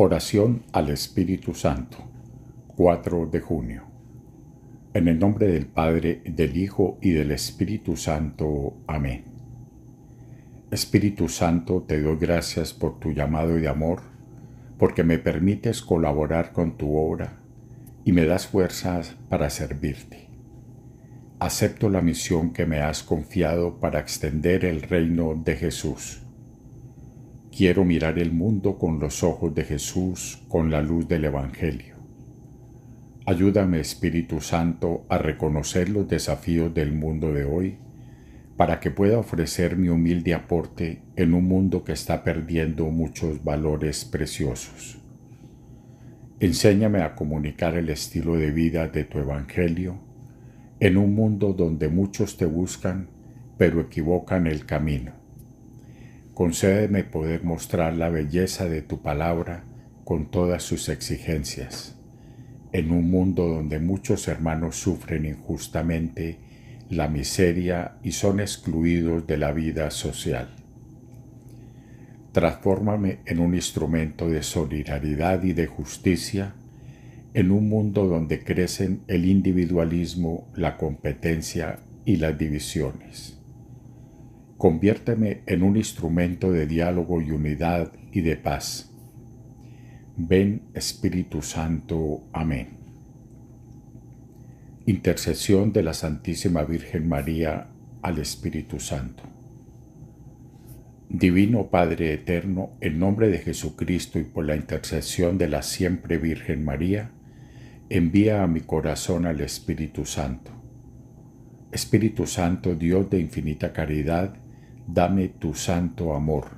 Oración al Espíritu Santo, 4 de junio. En el nombre del Padre, del Hijo y del Espíritu Santo. Amén. Espíritu Santo, te doy gracias por tu llamado de amor, porque me permites colaborar con tu obra y me das fuerzas para servirte. Acepto la misión que me has confiado para extender el reino de Jesús Quiero mirar el mundo con los ojos de Jesús, con la luz del Evangelio. Ayúdame Espíritu Santo a reconocer los desafíos del mundo de hoy para que pueda ofrecer mi humilde aporte en un mundo que está perdiendo muchos valores preciosos. Enséñame a comunicar el estilo de vida de tu Evangelio en un mundo donde muchos te buscan pero equivocan el camino concédeme poder mostrar la belleza de tu palabra con todas sus exigencias. En un mundo donde muchos hermanos sufren injustamente la miseria y son excluidos de la vida social. Transfórmame en un instrumento de solidaridad y de justicia en un mundo donde crecen el individualismo, la competencia y las divisiones. Conviérteme en un instrumento de diálogo y unidad y de paz. Ven Espíritu Santo. Amén. Intercesión de la Santísima Virgen María al Espíritu Santo. Divino Padre Eterno, en nombre de Jesucristo y por la intercesión de la siempre Virgen María, envía a mi corazón al Espíritu Santo. Espíritu Santo, Dios de infinita caridad, dame tu santo amor.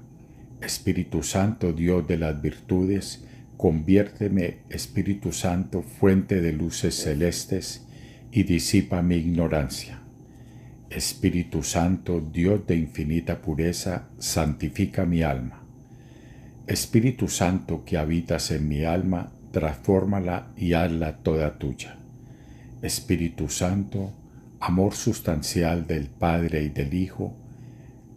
Espíritu Santo, Dios de las virtudes, conviérteme, Espíritu Santo, fuente de luces celestes, y disipa mi ignorancia. Espíritu Santo, Dios de infinita pureza, santifica mi alma. Espíritu Santo que habitas en mi alma, transfórmala y hazla toda tuya. Espíritu Santo, amor sustancial del Padre y del Hijo,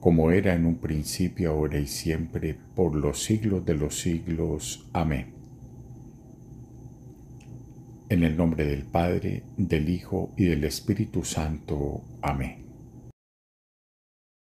como era en un principio, ahora y siempre, por los siglos de los siglos. Amén. En el nombre del Padre, del Hijo y del Espíritu Santo. Amén.